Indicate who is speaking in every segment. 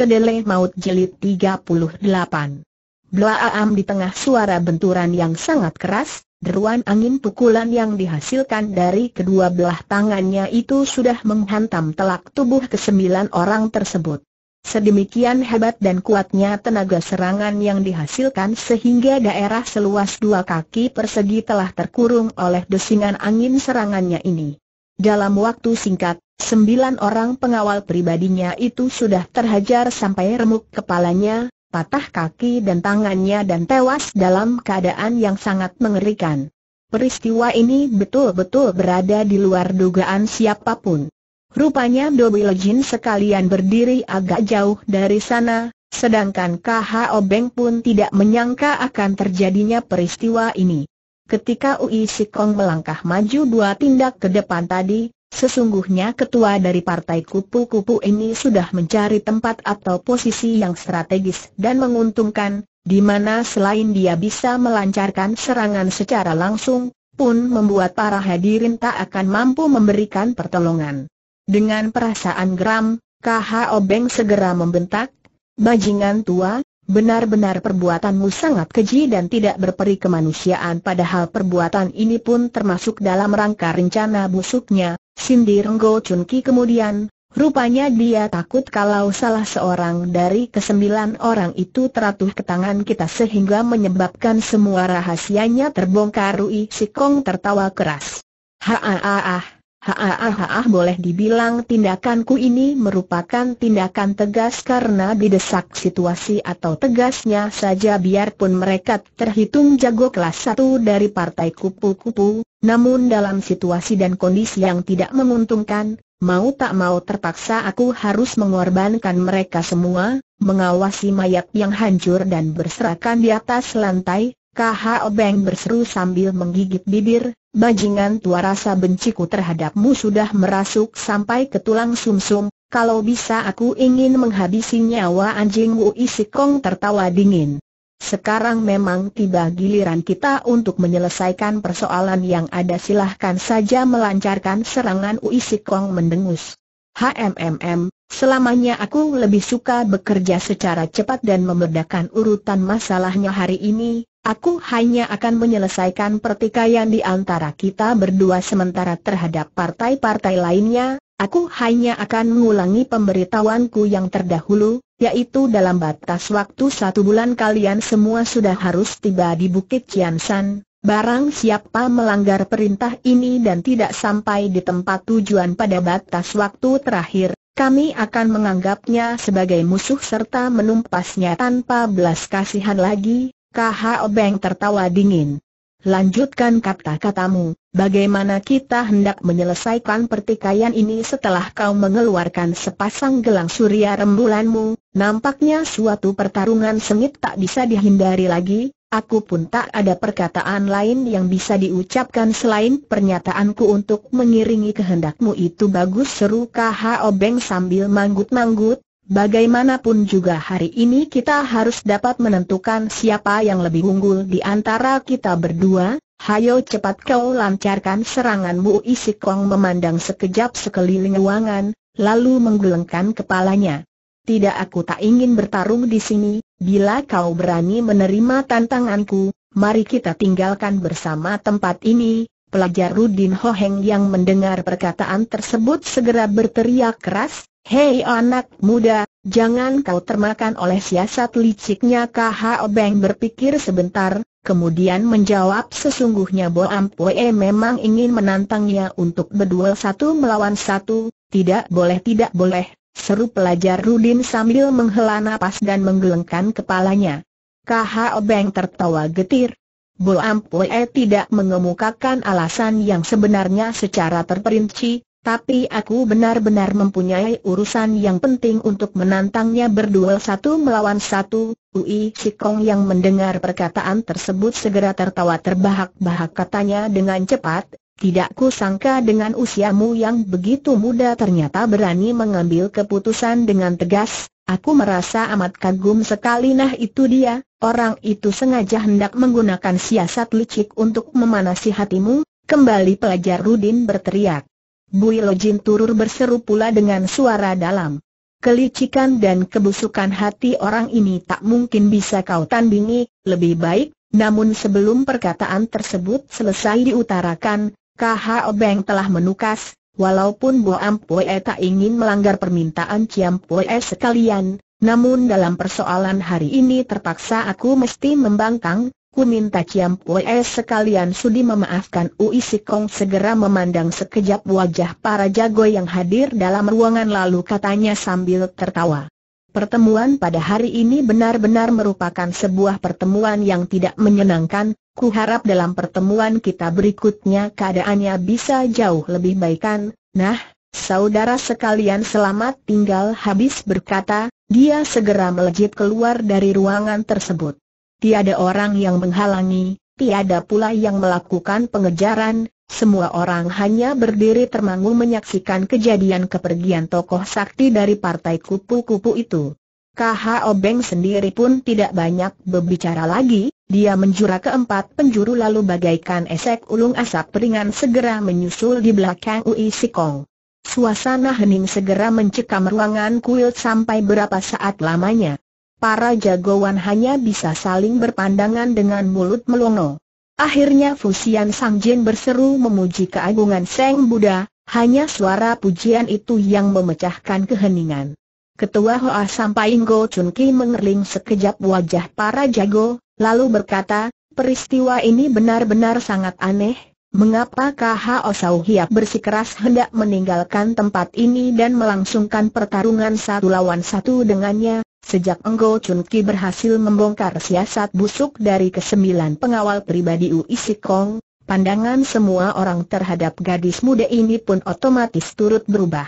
Speaker 1: Kedele Maut Jelit 38 Blaam di tengah suara benturan yang sangat keras, deruan angin pukulan yang dihasilkan dari kedua belah tangannya itu sudah menghantam telak tubuh kesembilan orang tersebut. Sedemikian hebat dan kuatnya tenaga serangan yang dihasilkan sehingga daerah seluas dua kaki persegi telah terkurung oleh desingan angin serangannya ini. Dalam waktu singkat, sembilan orang pengawal pribadinya itu sudah terhajar sampai remuk kepalanya, patah kaki dan tangannya dan tewas dalam keadaan yang sangat mengerikan. Peristiwa ini betul-betul berada di luar dugaan siapapun. Rupanya Dobi Lejin sekalian berdiri agak jauh dari sana, sedangkan KH Obeng pun tidak menyangka akan terjadinya peristiwa ini. Ketika Ui Sikong melangkah maju dua tindak ke depan tadi, sesungguhnya ketua dari partai kupu-kupu ini sudah mencari tempat atau posisi yang strategis dan menguntungkan, di mana selain dia bisa melancarkan serangan secara langsung, pun membuat para hadirin tak akan mampu memberikan pertolongan. Dengan perasaan geram, KH Obeng segera membentak, Bajingan tua, Benar-benar perbuatanmu sangat keji dan tidak berperi kemanusiaan padahal perbuatan ini pun termasuk dalam rangka rencana busuknya, sindir Ngo Chun Ki kemudian, rupanya dia takut kalau salah seorang dari kesembilan orang itu teratuh ke tangan kita sehingga menyebabkan semua rahasianya terbongkar Rui Sikong tertawa keras. Haaah. Haah boleh dibilang tindakanku ini merupakan tindakan tegas karena didesak situasi atau tegasnya saja biarpun mereka terhitung jago kelas satu dari partai kupu-kupu, namun dalam situasi dan kondisi yang tidak menguntungkan, mau tak mau terpaksa aku harus mengorbankan mereka semua, mengawasi mayat yang hancur dan berserakan di atas lantai, KHO Beng berseru sambil menggigit bibir, bajingan tua rasa benciku terhadapmu sudah merasuk sampai ke tulang sumsum, -sum, kalau bisa aku ingin menghabisi nyawa anjing Wu Isikong tertawa dingin. Sekarang memang tiba giliran kita untuk menyelesaikan persoalan yang ada silahkan saja melancarkan serangan Wu Isikong mendengus. HMMM, selamanya aku lebih suka bekerja secara cepat dan memerdekakan urutan masalahnya hari ini, Aku hanya akan menyelesaikan pertikaian di antara kita berdua sementara terhadap partai-partai lainnya, aku hanya akan mengulangi pemberitahuanku yang terdahulu, yaitu dalam batas waktu satu bulan kalian semua sudah harus tiba di Bukit Ciansan. barang siapa melanggar perintah ini dan tidak sampai di tempat tujuan pada batas waktu terakhir, kami akan menganggapnya sebagai musuh serta menumpasnya tanpa belas kasihan lagi, Kha Obeng tertawa dingin. Lanjutkan kata-katamu, bagaimana kita hendak menyelesaikan pertikaian ini setelah kau mengeluarkan sepasang gelang surya rembulanmu, nampaknya suatu pertarungan sengit tak bisa dihindari lagi, aku pun tak ada perkataan lain yang bisa diucapkan selain pernyataanku untuk mengiringi kehendakmu itu bagus seru KHO Obeng sambil manggut-manggut, Bagaimanapun juga hari ini kita harus dapat menentukan siapa yang lebih unggul di antara kita berdua, hayo cepat kau lancarkan seranganmu isi kong memandang sekejap sekeliling ruangan, lalu menggelengkan kepalanya. Tidak aku tak ingin bertarung di sini, bila kau berani menerima tantanganku, mari kita tinggalkan bersama tempat ini, Pelajar Rudin Hoheng yang mendengar perkataan tersebut segera berteriak keras, Hei anak muda, jangan kau termakan oleh siasat liciknya KH Obeng berpikir sebentar, kemudian menjawab sesungguhnya Bo Ampue memang ingin menantangnya untuk berduel satu melawan satu, tidak boleh tidak boleh, seru pelajar Rudin sambil menghela napas dan menggelengkan kepalanya. KH Obeng tertawa getir. Bo Ampue tidak mengemukakan alasan yang sebenarnya secara terperinci, tapi aku benar-benar mempunyai urusan yang penting untuk menantangnya berduel satu melawan satu. Ui Sikong yang mendengar perkataan tersebut segera tertawa terbahak-bahak katanya dengan cepat, tidak kusangka dengan usiamu yang begitu muda ternyata berani mengambil keputusan dengan tegas, aku merasa amat kagum sekali nah itu dia, orang itu sengaja hendak menggunakan siasat licik untuk memanasi hatimu, kembali pelajar Rudin berteriak. Bui Lojin Turur berseru pula dengan suara dalam. Kelicikan dan kebusukan hati orang ini tak mungkin bisa kau tandingi, lebih baik, namun sebelum perkataan tersebut selesai diutarakan, KH Obeng telah menukas, walaupun Bo Ampoe tak ingin melanggar permintaan Ciam Poe sekalian, namun dalam persoalan hari ini terpaksa aku mesti membangkang, Ku minta Ciam Pue sekalian sudi memaafkan Ui Sikong segera memandang sekejap wajah para jago yang hadir dalam ruangan lalu katanya sambil tertawa. Pertemuan pada hari ini benar-benar merupakan sebuah pertemuan yang tidak menyenangkan, ku harap dalam pertemuan kita berikutnya keadaannya bisa jauh lebih baikkan. nah, saudara sekalian selamat tinggal habis berkata, dia segera melejit keluar dari ruangan tersebut tiada orang yang menghalangi, tiada pula yang melakukan pengejaran, semua orang hanya berdiri termangu menyaksikan kejadian kepergian tokoh sakti dari partai kupu-kupu itu. Kh Obeng sendiri pun tidak banyak berbicara lagi, dia menjura keempat penjuru lalu bagaikan esek ulung asap peringan segera menyusul di belakang Ui Sikong. Suasana hening segera mencekam ruangan kuil sampai berapa saat lamanya para jagoan hanya bisa saling berpandangan dengan mulut melongo. Akhirnya Fusian Jin berseru memuji keagungan Seng Buddha, hanya suara pujian itu yang memecahkan keheningan. Ketua Hoa sampai Ingo Chun Ki mengerling sekejap wajah para jago, lalu berkata, peristiwa ini benar-benar sangat aneh, mengapa KH Osau Hiap bersikeras hendak meninggalkan tempat ini dan melangsungkan pertarungan satu lawan satu dengannya, Sejak Enggo Chun Ki berhasil membongkar siasat busuk dari kesembilan pengawal pribadi Uisikong, Kong, pandangan semua orang terhadap gadis muda ini pun otomatis turut berubah.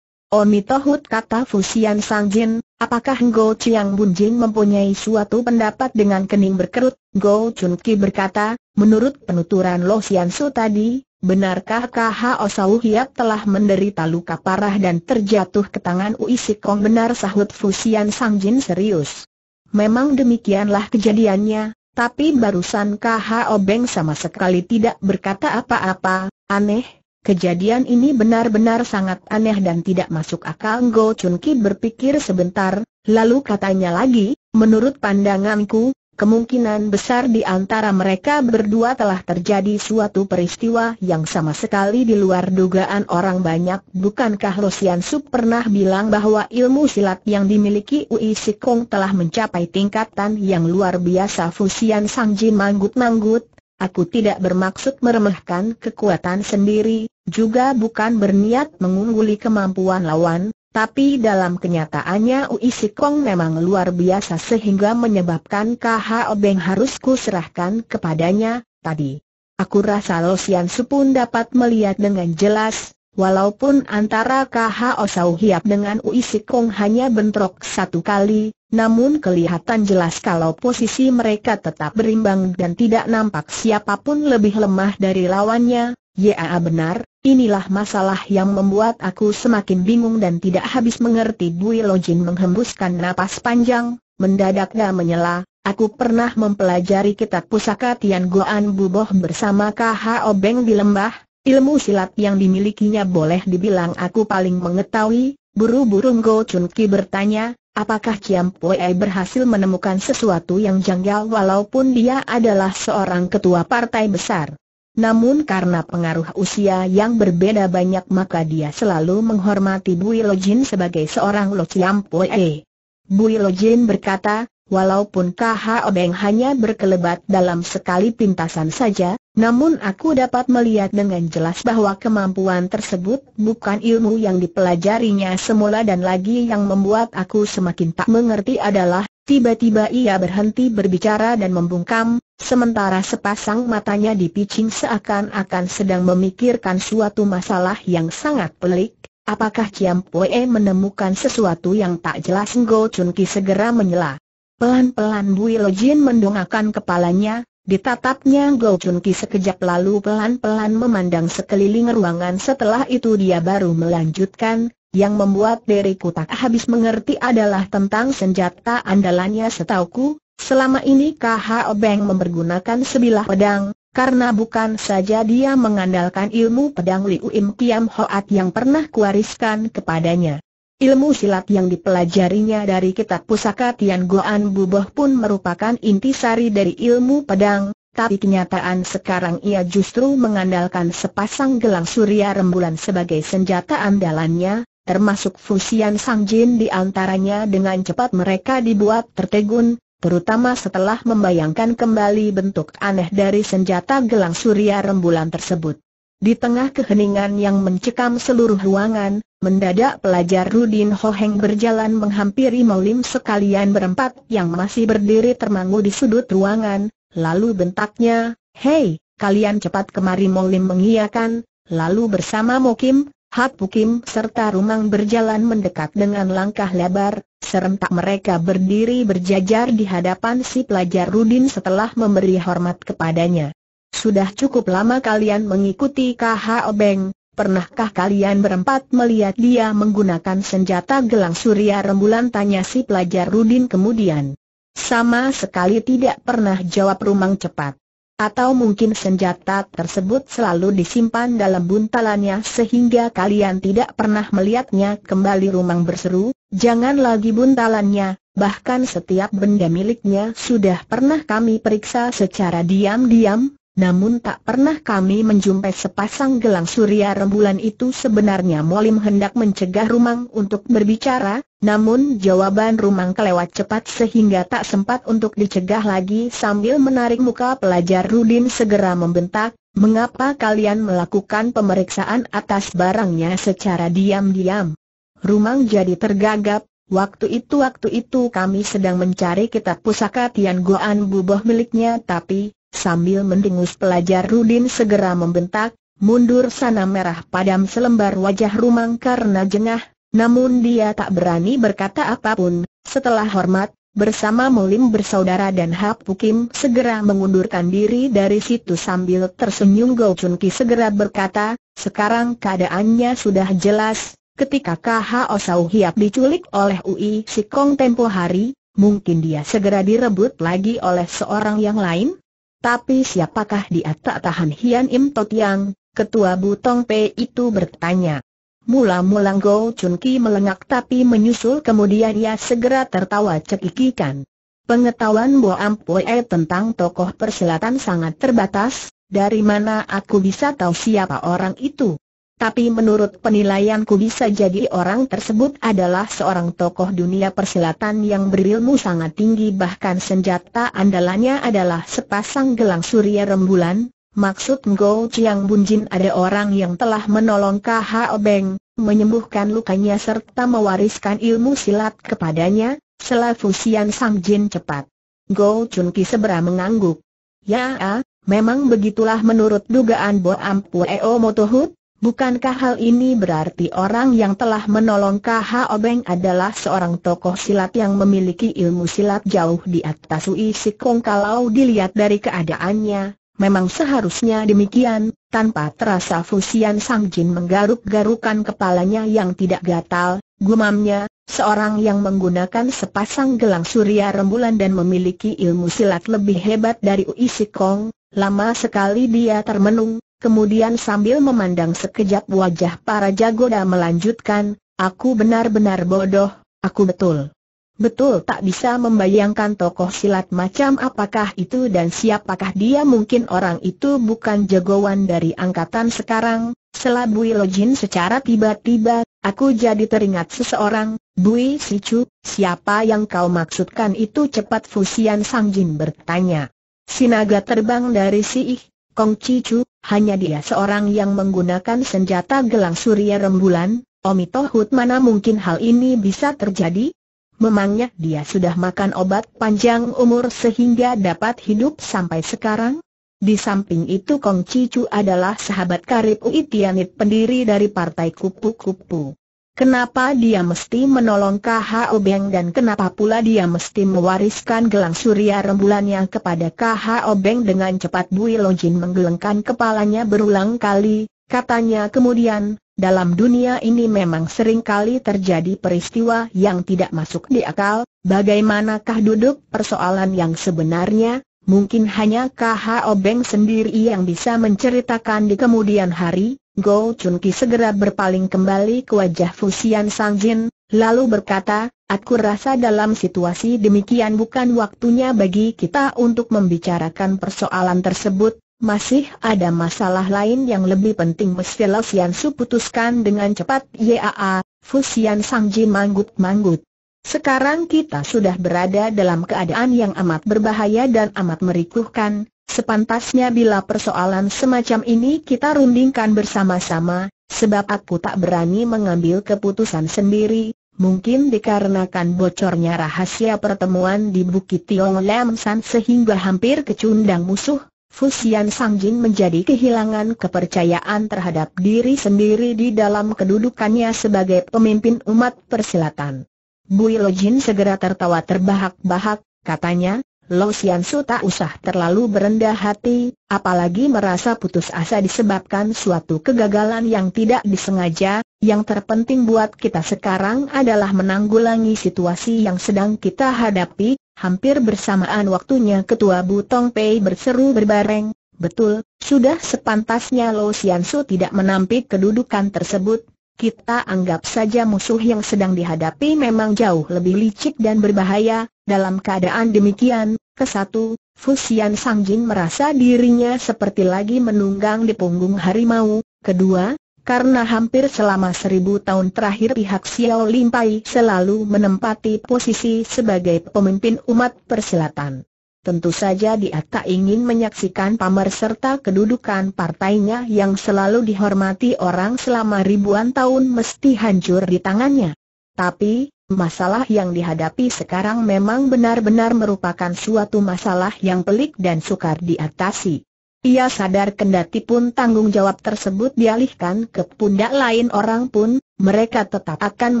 Speaker 1: Omi Tohut kata Fusian Sangjin, apakah Enggo Chiang Jin mempunyai suatu pendapat dengan kening berkerut? Go Chun Ki berkata, menurut penuturan Lo Sian Su tadi, Benarkah KH Sau Hiap telah menderita luka parah dan terjatuh ke tangan Ui Sikong benar sahut Fusian Jin serius. Memang demikianlah kejadiannya, tapi barusan KH Obeng sama sekali tidak berkata apa-apa, aneh, kejadian ini benar-benar sangat aneh dan tidak masuk akal Go Chun Ki berpikir sebentar, lalu katanya lagi, menurut pandanganku, Kemungkinan besar di antara mereka berdua telah terjadi suatu peristiwa yang sama sekali di luar dugaan orang banyak. Bukankah Sian Su pernah bilang bahwa ilmu silat yang dimiliki Ui Sikong telah mencapai tingkatan yang luar biasa Fusian Sangjin manggut-manggut? Aku tidak bermaksud meremehkan kekuatan sendiri, juga bukan berniat mengungguli kemampuan lawan, tapi dalam kenyataannya Ui Sikong memang luar biasa sehingga menyebabkan KH Obeng harus kuserahkan kepadanya, tadi. Aku rasa Lo Losian Supun dapat melihat dengan jelas, walaupun antara KH Osau Hiap dengan Ui Sikong hanya bentrok satu kali, namun kelihatan jelas kalau posisi mereka tetap berimbang dan tidak nampak siapapun lebih lemah dari lawannya, ya benar, Inilah masalah yang membuat aku semakin bingung dan tidak habis mengerti Dwi Lojin menghembuskan napas panjang, mendadak dan menyela, aku pernah mempelajari kitab pusaka Tian Goan Buboh bersama K.H.O. Beng di lembah, ilmu silat yang dimilikinya boleh dibilang aku paling mengetahui, buru-buru Ngo Chun Ki bertanya, apakah Chiam Pue berhasil menemukan sesuatu yang janggal walaupun dia adalah seorang ketua partai besar. Namun karena pengaruh usia yang berbeda banyak maka dia selalu menghormati Bui Jin sebagai seorang Lo Chiam Poe. Bui Jin berkata, walaupun K.H.O. Obeng hanya berkelebat dalam sekali pintasan saja, namun aku dapat melihat dengan jelas bahwa kemampuan tersebut bukan ilmu yang dipelajarinya semula dan lagi yang membuat aku semakin tak mengerti adalah, tiba-tiba ia berhenti berbicara dan membungkam, Sementara sepasang matanya dipicing seakan-akan sedang memikirkan suatu masalah yang sangat pelik, apakah Chiam Poe menemukan sesuatu yang tak jelas Ngo Chun Ki segera menyela. Pelan-pelan Bui Lo Jin mendongakkan kepalanya, ditatapnya Ngo Chun Ki sekejap lalu pelan-pelan memandang sekeliling ruangan setelah itu dia baru melanjutkan, yang membuat diriku tak habis mengerti adalah tentang senjata andalannya setauku, Selama ini K.H. Obeng mempergunakan sebilah pedang, karena bukan saja dia mengandalkan ilmu pedang Liu Im Kiam Hoat yang pernah kuariskan kepadanya. Ilmu silat yang dipelajarinya dari kitab pusaka Tian Goan Buboh pun merupakan inti sari dari ilmu pedang, tapi kenyataan sekarang ia justru mengandalkan sepasang gelang surya rembulan sebagai senjata andalannya, termasuk fusian sangjin di antaranya dengan cepat mereka dibuat tertegun, terutama setelah membayangkan kembali bentuk aneh dari senjata gelang surya rembulan tersebut. Di tengah keheningan yang mencekam seluruh ruangan, mendadak pelajar Rudin Hoheng berjalan menghampiri Maulim sekalian berempat yang masih berdiri termangu di sudut ruangan, lalu bentaknya, Hei, kalian cepat kemari Maulim mengiyakan, lalu bersama Mokim, Hap Bukim serta Rumang berjalan mendekat dengan langkah lebar, serentak mereka berdiri berjajar di hadapan si pelajar Rudin setelah memberi hormat kepadanya. Sudah cukup lama kalian mengikuti KH Obeng, pernahkah kalian berempat melihat dia menggunakan senjata gelang surya rembulan tanya si pelajar Rudin kemudian. Sama sekali tidak pernah jawab Rumang cepat. Atau mungkin senjata tersebut selalu disimpan dalam buntalannya sehingga kalian tidak pernah melihatnya kembali rumang berseru, jangan lagi buntalannya, bahkan setiap benda miliknya sudah pernah kami periksa secara diam-diam, namun tak pernah kami menjumpai sepasang gelang surya rembulan itu sebenarnya Molim hendak mencegah Rumang untuk berbicara, namun jawaban Rumang kelewat cepat sehingga tak sempat untuk dicegah lagi sambil menarik muka pelajar Rudin segera membentak, mengapa kalian melakukan pemeriksaan atas barangnya secara diam-diam? Rumang jadi tergagap, waktu itu waktu itu kami sedang mencari kitab pusaka Tian Goan Buboh miliknya tapi, sambil mendengus pelajar Rudin segera membentak, mundur sana merah padam selembar wajah Rumang karena jengah, namun dia tak berani berkata apapun, setelah hormat, bersama Molim bersaudara dan Hap Pukim segera mengundurkan diri dari situ sambil tersenyum Go Chun Ki segera berkata, sekarang keadaannya sudah jelas, ketika KHO Sau Hiap diculik oleh UI Si Kong tempo hari, mungkin dia segera direbut lagi oleh seorang yang lain? Tapi siapakah dia tak tahan Hian Im Tot Yang, ketua Butong P itu bertanya. Mula-mula Go Chun Ki melengak tapi menyusul kemudian ia segera tertawa cekikikan. Pengetahuan Bo Ampue tentang tokoh persilatan sangat terbatas, dari mana aku bisa tahu siapa orang itu? Tapi menurut penilaianku bisa jadi orang tersebut adalah seorang tokoh dunia persilatan yang berilmu sangat tinggi bahkan senjata andalannya adalah sepasang gelang surya rembulan, Maksud Ngo Chiang Bunjin ada orang yang telah menolong K.H. Beng, menyembuhkan lukanya serta mewariskan ilmu silat kepadanya, selalu Sian Sang Jin cepat. Go Chun Ki segera mengangguk. Ya, memang begitulah menurut dugaan Bo Ampu Eo Motohut, bukankah hal ini berarti orang yang telah menolong KH Obeng adalah seorang tokoh silat yang memiliki ilmu silat jauh di atas Ui Sikong kalau dilihat dari keadaannya, Memang seharusnya demikian, tanpa terasa Fusian Sang Jin menggaruk-garukan kepalanya yang tidak gatal, gumamnya, seorang yang menggunakan sepasang gelang surya rembulan dan memiliki ilmu silat lebih hebat dari Ui Sikong, lama sekali dia termenung, kemudian sambil memandang sekejap wajah para jago dan melanjutkan, aku benar-benar bodoh, aku betul. Betul tak bisa membayangkan tokoh silat macam apakah itu dan siapakah dia mungkin orang itu bukan jagoan dari angkatan sekarang, Selah Bui Lojin secara tiba-tiba, aku jadi teringat seseorang, Bui Sicu, siapa yang kau maksudkan itu cepat Fusian Sangjin bertanya. Sinaga terbang dari sih. Kong Cicu, hanya dia seorang yang menggunakan senjata gelang surya rembulan, Omito mana mungkin hal ini bisa terjadi? Memangnya dia sudah makan obat panjang umur sehingga dapat hidup sampai sekarang? Di samping itu Kong Cicu adalah sahabat karib Ui Tianit pendiri dari Partai Kupu-Kupu. Kenapa dia mesti menolong KH Obeng dan kenapa pula dia mesti mewariskan gelang surya Rembulan yang kepada KH Obeng dengan cepat Bui Lojin menggelengkan kepalanya berulang kali, katanya kemudian, dalam dunia ini memang seringkali terjadi peristiwa yang tidak masuk di akal, bagaimanakah duduk persoalan yang sebenarnya, mungkin hanya KH obeng sendiri yang bisa menceritakan di kemudian hari, Go Chun Ki segera berpaling kembali ke wajah Fusian Sang Jin, lalu berkata, Aku rasa dalam situasi demikian bukan waktunya bagi kita untuk membicarakan persoalan tersebut, masih ada masalah lain yang lebih penting mesti Lo Sian Su putuskan dengan cepat Yaa, Fusian Sangji manggut-manggut. Sekarang kita sudah berada dalam keadaan yang amat berbahaya dan amat merikuhkan, sepantasnya bila persoalan semacam ini kita rundingkan bersama-sama, sebab aku tak berani mengambil keputusan sendiri, Mungkin dikarenakan bocornya rahasia pertemuan di Bukit Tiong Lam San sehingga hampir kecundang musuh, Fusian Sangjin menjadi kehilangan kepercayaan terhadap diri sendiri di dalam kedudukannya sebagai pemimpin umat persilatan. Bui Lojin segera tertawa terbahak-bahak, katanya, Lo Sian tak usah terlalu berendah hati, apalagi merasa putus asa disebabkan suatu kegagalan yang tidak disengaja, yang terpenting buat kita sekarang adalah menanggulangi situasi yang sedang kita hadapi, hampir bersamaan waktunya Ketua Butong Pei berseru berbareng, betul, sudah sepantasnya Lo Sian tidak menampik kedudukan tersebut, kita anggap saja musuh yang sedang dihadapi memang jauh lebih licik dan berbahaya. Dalam keadaan demikian, kesatu, Fusian Sangjin merasa dirinya seperti lagi menunggang di punggung harimau. Kedua, karena hampir selama seribu tahun terakhir pihak Xiao Limpai selalu menempati posisi sebagai pemimpin umat persilatan. Tentu saja dia tak ingin menyaksikan pamer serta kedudukan partainya yang selalu dihormati orang selama ribuan tahun mesti hancur di tangannya. Tapi, masalah yang dihadapi sekarang memang benar-benar merupakan suatu masalah yang pelik dan sukar diatasi. Ia sadar kendati pun tanggung jawab tersebut dialihkan ke pundak lain orang pun, mereka tetap akan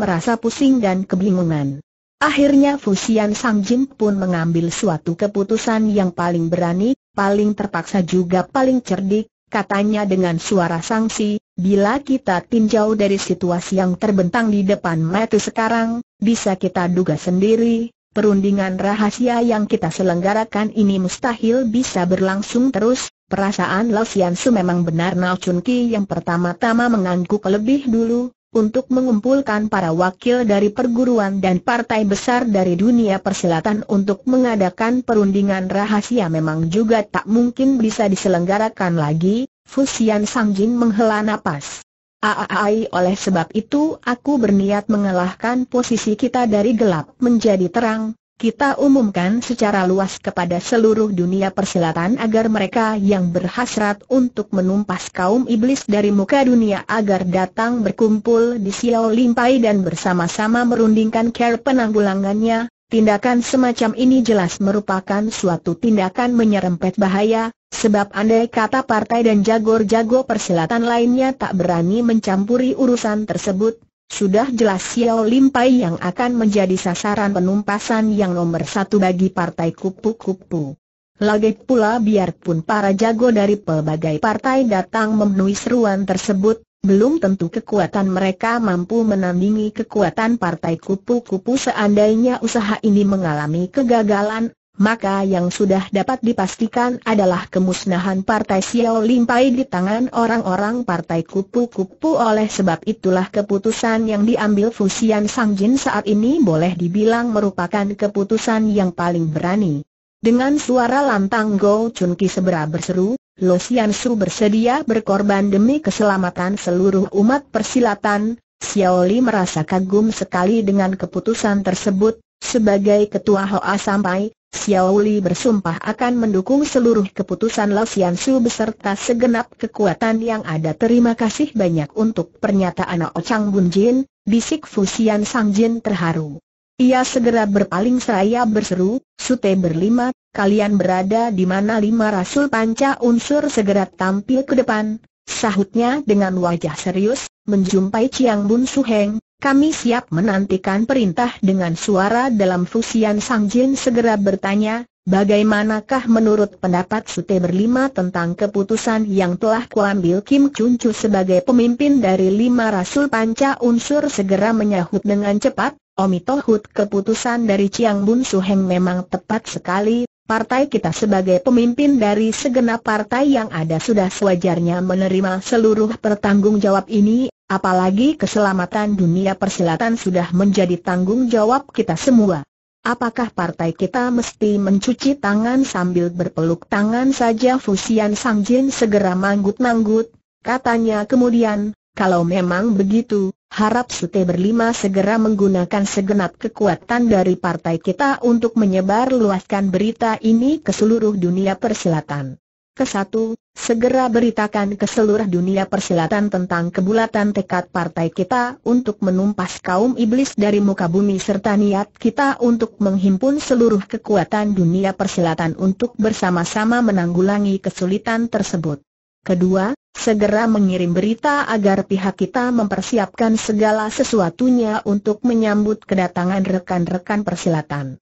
Speaker 1: merasa pusing dan kebingungan. Akhirnya Fusian Sangjin pun mengambil suatu keputusan yang paling berani, paling terpaksa juga paling cerdik, katanya dengan suara sangsi, bila kita tinjau dari situasi yang terbentang di depan mata sekarang, bisa kita duga sendiri, perundingan rahasia yang kita selenggarakan ini mustahil bisa berlangsung terus, perasaan Lo Sian Su memang benar Nao Chun Ki yang pertama-tama mengangguk lebih dulu, untuk mengumpulkan para wakil dari perguruan dan partai besar dari dunia persilatan untuk mengadakan perundingan rahasia memang juga tak mungkin bisa diselenggarakan lagi, Fusian Sangjin menghela napas. Aaai, oleh sebab itu aku berniat mengalahkan posisi kita dari gelap menjadi terang, kita umumkan secara luas kepada seluruh dunia persilatan agar mereka yang berhasrat untuk menumpas kaum iblis dari muka dunia agar datang berkumpul di Xiao Limpai dan bersama-sama merundingkan care penanggulangannya. Tindakan semacam ini jelas merupakan suatu tindakan menyerempet bahaya, sebab andai kata partai dan jagor-jago persilatan lainnya tak berani mencampuri urusan tersebut, sudah jelas Xiao Lim yang akan menjadi sasaran penumpasan yang nomor satu bagi partai kupu-kupu. Lagi pula biarpun para jago dari pelbagai partai datang memenuhi seruan tersebut, belum tentu kekuatan mereka mampu menandingi kekuatan partai kupu-kupu seandainya usaha ini mengalami kegagalan, maka yang sudah dapat dipastikan adalah kemusnahan Partai Xiao Limpai di tangan orang-orang Partai Kupu-Kupu oleh sebab itulah keputusan yang diambil Fusian Sangjin saat ini boleh dibilang merupakan keputusan yang paling berani. Dengan suara lantang Go Chun Ki sebera berseru, Lo Xian Su bersedia berkorban demi keselamatan seluruh umat persilatan, Xiaoli merasa kagum sekali dengan keputusan tersebut, sebagai ketua Hoa sampai, Xiao bersumpah akan mendukung seluruh keputusan Lao Sian Su beserta segenap kekuatan yang ada. Terima kasih banyak untuk pernyataan Ao Chang Bun Jin, bisik Fu Xian Sang terharu. Ia segera berpaling seraya berseru, Sute berlima, kalian berada di mana lima rasul panca unsur segera tampil ke depan, sahutnya dengan wajah serius, menjumpai Chiang Bun Su Heng, kami siap menantikan perintah dengan suara dalam Fusian Sang Jin segera bertanya, bagaimanakah menurut pendapat Sute berlima tentang keputusan yang telah kuambil Kim Chun Chu sebagai pemimpin dari lima rasul panca unsur segera menyahut dengan cepat, Omitohut keputusan dari Chiang Bun Suheng memang tepat sekali, Partai kita sebagai pemimpin dari segenap partai yang ada sudah sewajarnya menerima seluruh pertanggungjawab ini Apalagi keselamatan dunia persilatan sudah menjadi tanggung jawab kita semua. Apakah partai kita mesti mencuci tangan sambil berpeluk tangan saja Fusian Sangjin segera manggut-manggut, katanya kemudian, kalau memang begitu, harap Sute berlima segera menggunakan segenap kekuatan dari partai kita untuk menyebar luaskan berita ini ke seluruh dunia persilatan. Kesatu, Segera beritakan ke seluruh dunia persilatan tentang kebulatan tekad partai kita untuk menumpas kaum iblis dari muka bumi serta niat kita untuk menghimpun seluruh kekuatan dunia persilatan untuk bersama-sama menanggulangi kesulitan tersebut. Kedua, segera mengirim berita agar pihak kita mempersiapkan segala sesuatunya untuk menyambut kedatangan rekan-rekan persilatan.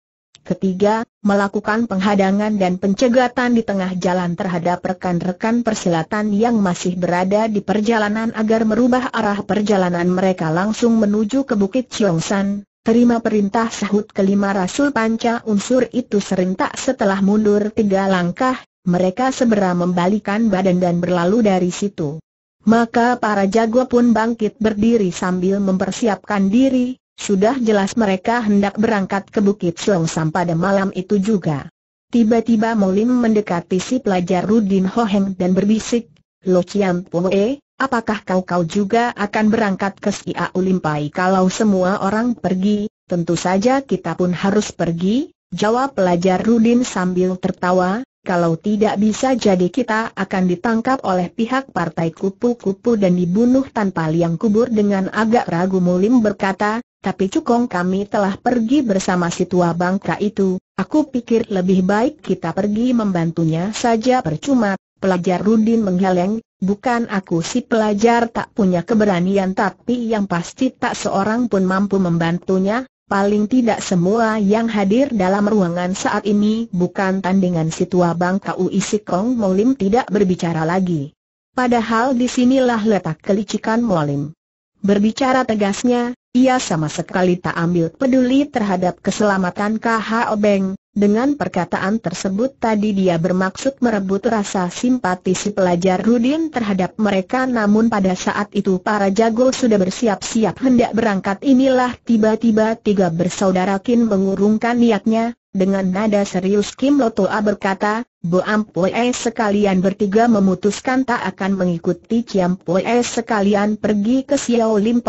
Speaker 1: Ketiga, melakukan penghadangan dan pencegatan di tengah jalan terhadap rekan-rekan persilatan yang masih berada di perjalanan agar merubah arah perjalanan mereka langsung menuju ke Bukit Ciongsan. Terima perintah sahut kelima Rasul Panca unsur itu serentak setelah mundur tiga langkah, mereka segera membalikan badan dan berlalu dari situ. Maka para jago pun bangkit berdiri sambil mempersiapkan diri, sudah jelas mereka hendak berangkat ke Bukit Songsam pada malam itu juga. Tiba-tiba Molim mendekati si pelajar Rudin Hoheng dan berbisik, Lo Chiam Poe, apakah kau-kau juga akan berangkat ke Sia Ulimpai kalau semua orang pergi? Tentu saja kita pun harus pergi, jawab pelajar Rudin sambil tertawa, kalau tidak bisa jadi kita akan ditangkap oleh pihak partai kupu-kupu dan dibunuh tanpa liang kubur dengan agak ragu Mulim berkata, tapi Cukong kami telah pergi bersama si tua bangka itu, aku pikir lebih baik kita pergi membantunya saja percuma. Pelajar Rudin menggeleng, bukan aku si pelajar tak punya keberanian tapi yang pasti tak seorang pun mampu membantunya, Paling tidak semua yang hadir dalam ruangan saat ini bukan tandingan si tua bangka isi kong Molim tidak berbicara lagi. Padahal disinilah letak kelicikan Molim. Berbicara tegasnya, ia sama sekali tak ambil peduli terhadap keselamatan KH Obeng, dengan perkataan tersebut tadi dia bermaksud merebut rasa simpati si pelajar Rudin terhadap mereka namun pada saat itu para jago sudah bersiap-siap hendak berangkat inilah tiba-tiba tiga bersaudara Kin mengurungkan niatnya, dengan nada serius Kim Lotoa berkata, Bu Ampoe eh, sekalian bertiga memutuskan tak akan mengikuti Ciam Poe eh, sekalian pergi ke Xiao Lim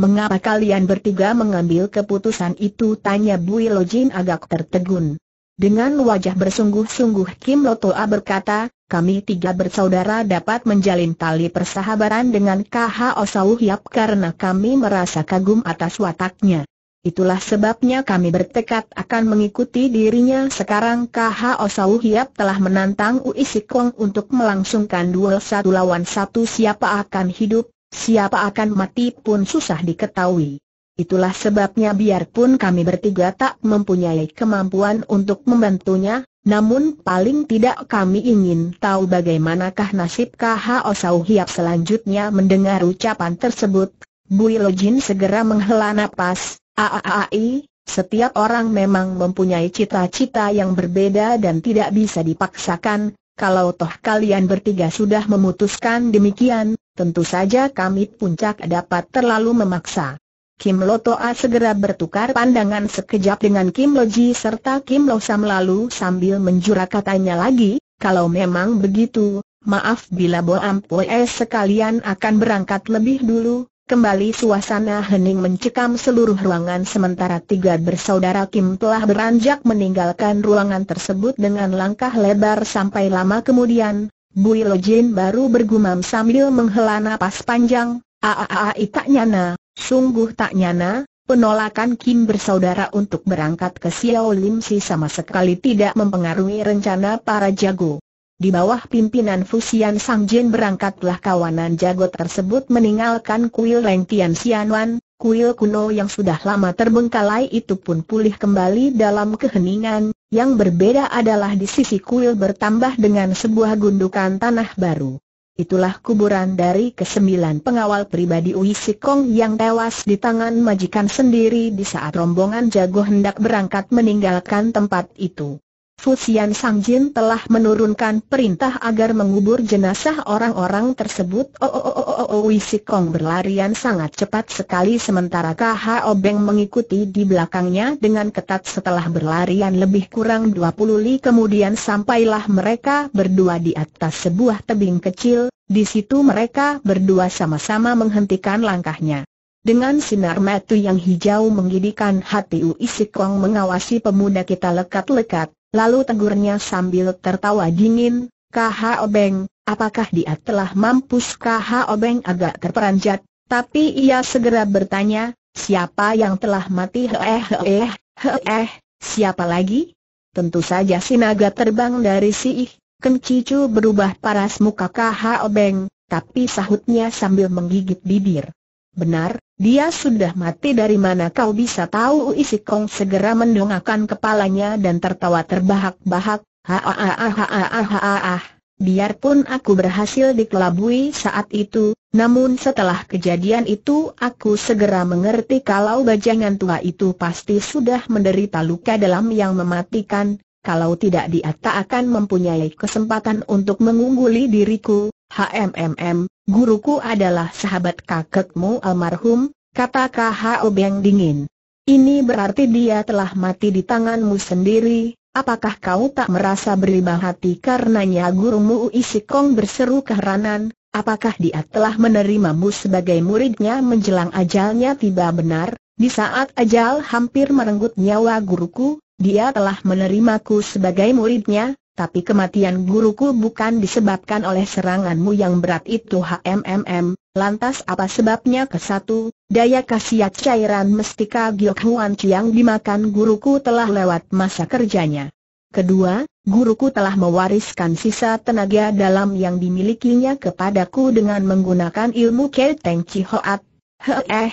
Speaker 1: Mengapa kalian bertiga mengambil keputusan itu? Tanya Bui Lojin agak tertegun. Dengan wajah bersungguh-sungguh Kim Lotoa berkata, kami tiga bersaudara dapat menjalin tali persahabatan dengan KH Osau Hiap karena kami merasa kagum atas wataknya. Itulah sebabnya kami bertekad akan mengikuti dirinya sekarang KH Osau Hiap telah menantang Ui Sikong untuk melangsungkan duel satu lawan satu siapa akan hidup, siapa akan mati pun susah diketahui. Itulah sebabnya biarpun kami bertiga tak mempunyai kemampuan untuk membantunya, namun paling tidak kami ingin tahu bagaimanakah nasib KH Osau Hiap selanjutnya mendengar ucapan tersebut. Bui Lojin segera menghela napas, aaai, setiap orang memang mempunyai cita-cita yang berbeda dan tidak bisa dipaksakan, kalau toh kalian bertiga sudah memutuskan demikian, tentu saja kami puncak dapat terlalu memaksa. Kim Lo Toa segera bertukar pandangan sekejap dengan Kim Lo Ji serta Kim Lo Sam lalu sambil menjura katanya lagi, kalau memang begitu, maaf bila Bo Ampue sekalian akan berangkat lebih dulu. Kembali suasana hening mencekam seluruh ruangan sementara tiga bersaudara Kim telah beranjak meninggalkan ruangan tersebut dengan langkah lebar sampai lama kemudian, Bui Lo Jin baru bergumam sambil menghela napas panjang, aaaa nyana. Sungguh tak nyana, penolakan Kim bersaudara untuk berangkat ke Xiao Lim Si sama sekali tidak mempengaruhi rencana para jago. Di bawah pimpinan Fusian Sang Jin berangkatlah kawanan jago tersebut meninggalkan kuil Leng Tian Xianwan, kuil kuno yang sudah lama terbengkalai itu pun pulih kembali dalam keheningan, yang berbeda adalah di sisi kuil bertambah dengan sebuah gundukan tanah baru. Itulah kuburan dari kesembilan pengawal pribadi Wei Sikong yang tewas di tangan majikan sendiri di saat rombongan jago hendak berangkat meninggalkan tempat itu. Fusian Jin telah menurunkan perintah agar mengubur jenazah orang-orang tersebut. Oh, oh, oh, oh, oh, Wisi Kong berlarian sangat cepat sekali sementara KH Obeng mengikuti di belakangnya dengan ketat setelah berlarian lebih kurang 20 li kemudian sampailah mereka berdua di atas sebuah tebing kecil, di situ mereka berdua sama-sama menghentikan langkahnya. Dengan sinar mata yang hijau menggidikan hati Kong mengawasi pemuda kita lekat-lekat, lalu tegurnya sambil tertawa dingin, KH Obeng, apakah dia telah mampus KH Obeng agak terperanjat, tapi ia segera bertanya, siapa yang telah mati heeh heeh, heeh, siapa lagi? Tentu saja si naga terbang dari si Ih, Kencicu berubah paras muka KH Obeng, tapi sahutnya sambil menggigit bibir. Benar, dia sudah mati dari mana kau bisa tahu Isi Kong segera mendongakkan kepalanya dan tertawa terbahak-bahak, Biarpun aku berhasil dikelabui saat itu, namun setelah kejadian itu aku segera mengerti kalau bajangan tua itu pasti sudah menderita luka dalam yang mematikan, kalau tidak dia tak akan mempunyai kesempatan untuk mengungguli diriku, HMMM, guruku adalah sahabat kakekmu almarhum, kata KHO Beng dingin. Ini berarti dia telah mati di tanganmu sendiri, apakah kau tak merasa berlibah hati karenanya gurumu Uisi Kong berseru keheranan, apakah dia telah menerimamu sebagai muridnya menjelang ajalnya tiba benar, di saat ajal hampir merenggut nyawa guruku, dia telah menerimaku sebagai muridnya, tapi kematian guruku bukan disebabkan oleh seranganmu yang berat itu HMMM, lantas apa sebabnya ke satu, daya kasihat cairan mestika Giok Huan Chiang dimakan guruku telah lewat masa kerjanya. Kedua, guruku telah mewariskan sisa tenaga dalam yang dimilikinya kepadaku dengan menggunakan ilmu Keteng Eh, Heeh,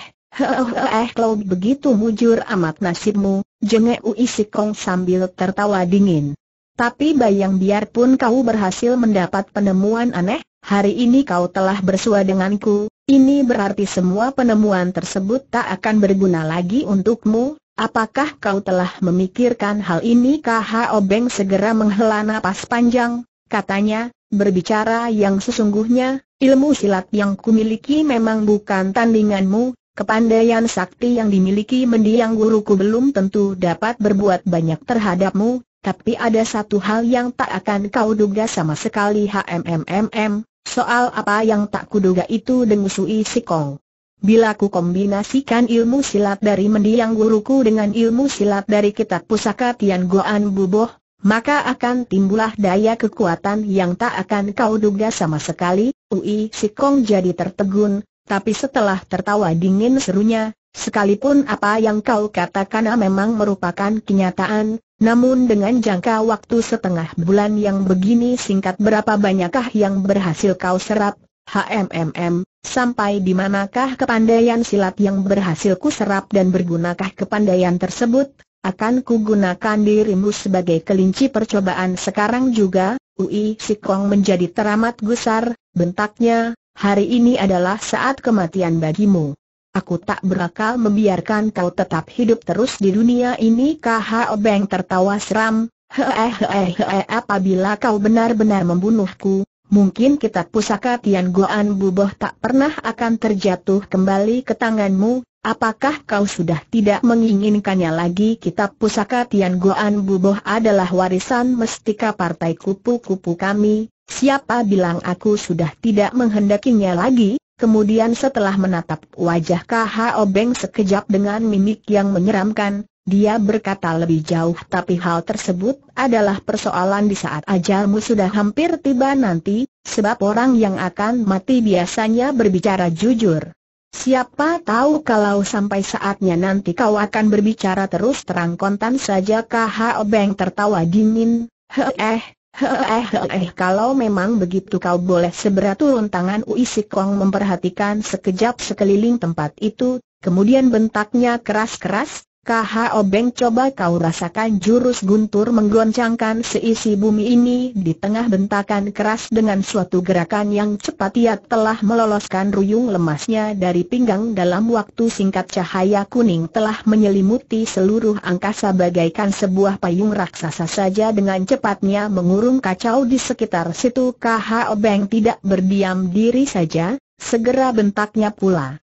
Speaker 1: eh. kalau begitu mujur amat nasibmu, jenge uisikong kong sambil tertawa dingin. Tapi bayang biarpun kau berhasil mendapat penemuan aneh, hari ini kau telah bersua denganku, ini berarti semua penemuan tersebut tak akan berguna lagi untukmu, apakah kau telah memikirkan hal ini KH Obeng segera menghela napas panjang, katanya, berbicara yang sesungguhnya, ilmu silat yang kumiliki memang bukan tandinganmu, kepandaian sakti yang dimiliki mendiang guruku belum tentu dapat berbuat banyak terhadapmu, tapi ada satu hal yang tak akan kau duga sama sekali HMMMM, soal apa yang tak kuduga itu dengusui si Kong. Bila ku kombinasikan ilmu silat dari mendiang guruku dengan ilmu silat dari kitab pusaka Tian Goan Buboh, maka akan timbulah daya kekuatan yang tak akan kau duga sama sekali, Ui si Kong jadi tertegun, tapi setelah tertawa dingin serunya, sekalipun apa yang kau katakan memang merupakan kenyataan, namun dengan jangka waktu setengah bulan yang begini singkat berapa banyakkah yang berhasil kau serap, hmm sampai di manakah kepandaian silat yang berhasil ku serap dan bergunakah kepandaian tersebut, akan ku gunakan dirimu sebagai kelinci percobaan sekarang juga, Ui Sikong menjadi teramat gusar, bentaknya, hari ini adalah saat kematian bagimu. Aku tak berakal membiarkan kau tetap hidup terus di dunia ini Kah Beng tertawa seram Hehehehe apabila kau benar-benar membunuhku Mungkin kitab pusaka Tian Guan Buboh tak pernah akan terjatuh kembali ke tanganmu Apakah kau sudah tidak menginginkannya lagi kitab pusaka Tian Guan Buboh adalah warisan mestika partai kupu-kupu kami Siapa bilang aku sudah tidak menghendakinya lagi? Kemudian setelah menatap wajah KH Obeng sekejap dengan mimik yang menyeramkan, dia berkata lebih jauh tapi hal tersebut adalah persoalan di saat ajalmu sudah hampir tiba nanti, sebab orang yang akan mati biasanya berbicara jujur. Siapa tahu kalau sampai saatnya nanti kau akan berbicara terus terang kontan saja KH Obeng tertawa dingin, heeh, Heeh eh, kalau memang begitu kau boleh seberat turun tangan Ui Kong memperhatikan sekejap sekeliling tempat itu, kemudian bentaknya keras-keras, KHO Obeng coba kau rasakan jurus guntur menggoncangkan seisi bumi ini di tengah bentakan keras dengan suatu gerakan yang cepat ia telah meloloskan ruyung lemasnya dari pinggang dalam waktu singkat cahaya kuning telah menyelimuti seluruh angkasa bagaikan sebuah payung raksasa saja dengan cepatnya mengurung kacau di sekitar situ KHO Obeng tidak berdiam diri saja, segera bentaknya pula.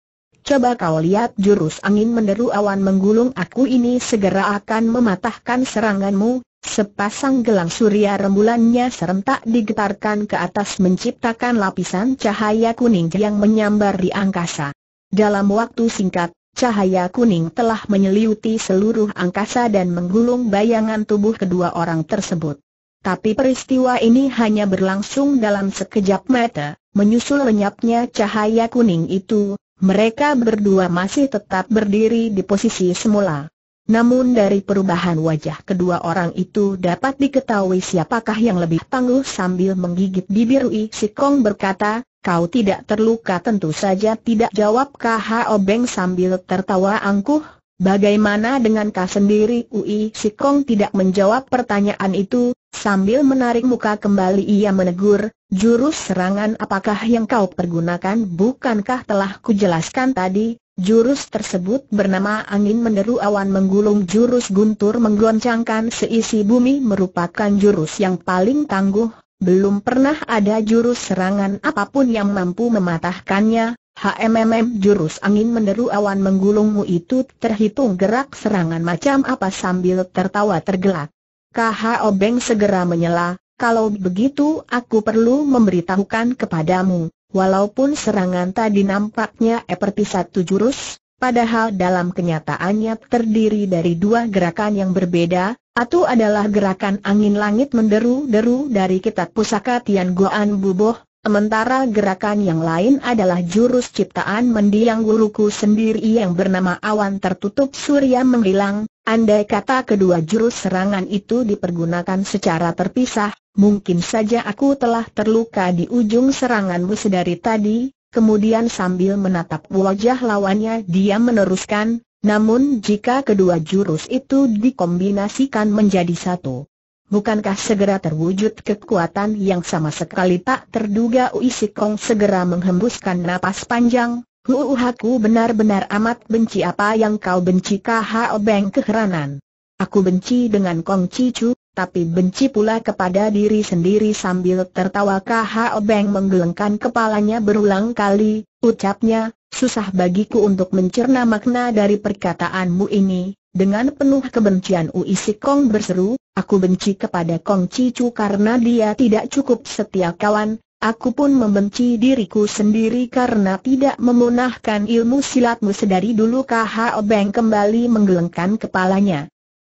Speaker 1: Coba kau lihat jurus angin menderu awan menggulung aku ini segera akan mematahkan seranganmu, Sepasang gelang surya rembulannya serentak digetarkan ke atas menciptakan lapisan cahaya kuning yang menyambar di angkasa. Dalam waktu singkat, cahaya kuning telah menyeliuti seluruh angkasa dan menggulung bayangan tubuh kedua orang tersebut. Tapi peristiwa ini hanya berlangsung dalam sekejap mata, menyusul lenyapnya cahaya kuning itu, mereka berdua masih tetap berdiri di posisi semula. Namun dari perubahan wajah kedua orang itu dapat diketahui siapakah yang lebih tangguh sambil menggigit bibir Ui Sikong berkata, kau tidak terluka tentu saja tidak jawab KH Obeng sambil tertawa angkuh, bagaimana dengan kau sendiri Ui Sikong tidak menjawab pertanyaan itu, sambil menarik muka kembali ia menegur, Jurus serangan apakah yang kau pergunakan bukankah telah kujelaskan tadi, jurus tersebut bernama angin menderu awan menggulung jurus guntur menggoncangkan seisi bumi merupakan jurus yang paling tangguh, belum pernah ada jurus serangan apapun yang mampu mematahkannya, HMMM jurus angin menderu awan menggulungmu itu terhitung gerak serangan macam apa sambil tertawa tergelak. KHO Beng segera menyela, kalau begitu aku perlu memberitahukan kepadamu, walaupun serangan tadi nampaknya seperti satu jurus, padahal dalam kenyataannya terdiri dari dua gerakan yang berbeda, atau adalah gerakan angin langit menderu-deru dari kitab pusaka Tian Guan Buboh, sementara gerakan yang lain adalah jurus ciptaan mendiang guruku sendiri yang bernama awan tertutup surya menghilang, andai kata kedua jurus serangan itu dipergunakan secara terpisah, Mungkin saja aku telah terluka di ujung seranganmu sedari tadi, kemudian sambil menatap wajah lawannya dia meneruskan, namun jika kedua jurus itu dikombinasikan menjadi satu, bukankah segera terwujud kekuatan yang sama sekali tak terduga Uisikong segera menghembuskan napas panjang? Huuhaku benar-benar amat benci apa yang kau benci kah, Beng keheranan. Aku benci dengan Kong Cicu, tapi benci pula kepada diri sendiri sambil tertawa K.H.O. Beng menggelengkan kepalanya berulang kali, ucapnya, susah bagiku untuk mencerna makna dari perkataanmu ini, dengan penuh kebencian Ui Si Kong berseru, aku benci kepada Kong Cicu karena dia tidak cukup setia kawan, Aku pun membenci diriku sendiri karena tidak memunahkan ilmu silatmu sedari dulu KHO Beng kembali menggelengkan kepalanya.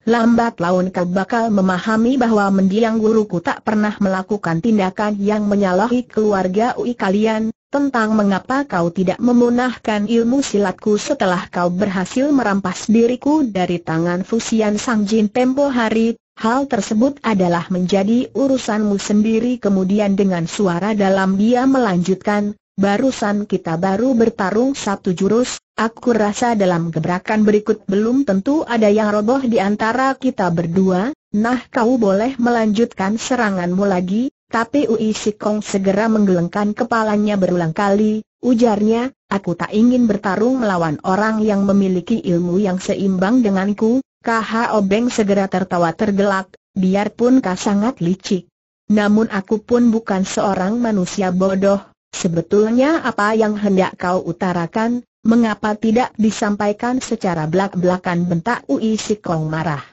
Speaker 1: Lambat laun kau bakal memahami bahwa mendiang guruku tak pernah melakukan tindakan yang menyalahi keluarga UI kalian, tentang mengapa kau tidak memunahkan ilmu silatku setelah kau berhasil merampas diriku dari tangan Fusian Sangjin tempo hari, Hal tersebut adalah menjadi urusanmu sendiri kemudian dengan suara dalam dia melanjutkan, Barusan kita baru bertarung satu jurus, aku rasa dalam gebrakan berikut belum tentu ada yang roboh di antara kita berdua, nah kau boleh melanjutkan seranganmu lagi, tapi Ui Sikong segera menggelengkan kepalanya berulang kali, ujarnya, aku tak ingin bertarung melawan orang yang memiliki ilmu yang seimbang denganku, KH Obeng segera tertawa tergelak, biarpun kau sangat licik. Namun aku pun bukan seorang manusia bodoh, Sebetulnya apa yang hendak kau utarakan, mengapa tidak disampaikan secara belak-belakan bentak Ui Sikong marah.